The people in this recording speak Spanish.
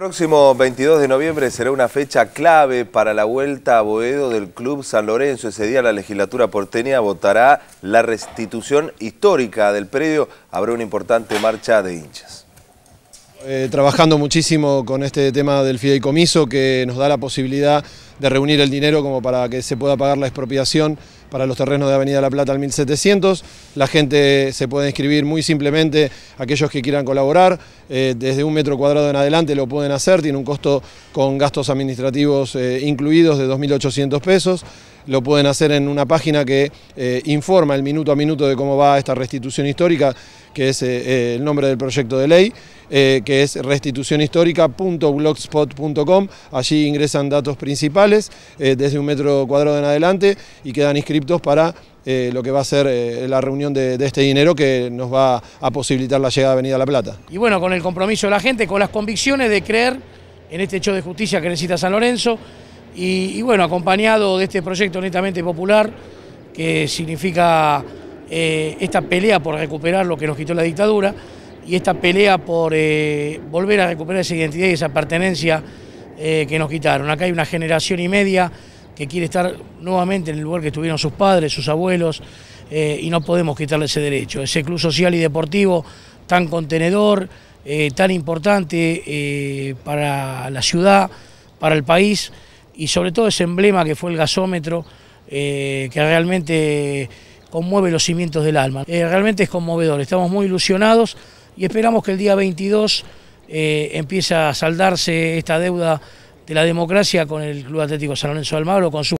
próximo 22 de noviembre será una fecha clave para la vuelta a Boedo del Club San Lorenzo. Ese día la legislatura porteña votará la restitución histórica del predio. Habrá una importante marcha de hinchas. Eh, trabajando muchísimo con este tema del fideicomiso que nos da la posibilidad de reunir el dinero como para que se pueda pagar la expropiación para los terrenos de Avenida La Plata al 1700. La gente se puede inscribir muy simplemente, aquellos que quieran colaborar, eh, desde un metro cuadrado en adelante lo pueden hacer, tiene un costo con gastos administrativos eh, incluidos de 2.800 pesos. Lo pueden hacer en una página que informa el minuto a minuto de cómo va esta restitución histórica, que es el nombre del proyecto de ley. Eh, que es restitucionhistorica.blogspot.com, Allí ingresan datos principales eh, desde un metro cuadrado en adelante y quedan inscriptos para eh, lo que va a ser la reunión de, este dinero que nos va a posibilitar la llegada de Avenida La Plata. Y bueno, con el compromiso de la gente, con las convicciones de creer en este hecho de justicia que necesita San Lorenzo y, bueno, acompañado de este proyecto netamente popular que significa esta pelea por recuperar lo que nos quitó la dictadura y esta pelea por eh, volver a recuperar esa identidad y esa pertenencia eh, que nos quitaron. Acá hay una generación y media que quiere estar nuevamente en el lugar que estuvieron sus padres, sus abuelos, eh, y no podemos quitarle ese derecho. Ese club social y deportivo tan contenedor, tan importante para la ciudad, para el país, y sobre todo ese emblema que fue el gasómetro, que realmente conmueve los cimientos del alma. realmente es conmovedor, estamos muy ilusionados y esperamos que el día 22 eh, empiece a saldarse esta deuda de la democracia con el Club Atlético San Lorenzo Almagro, con su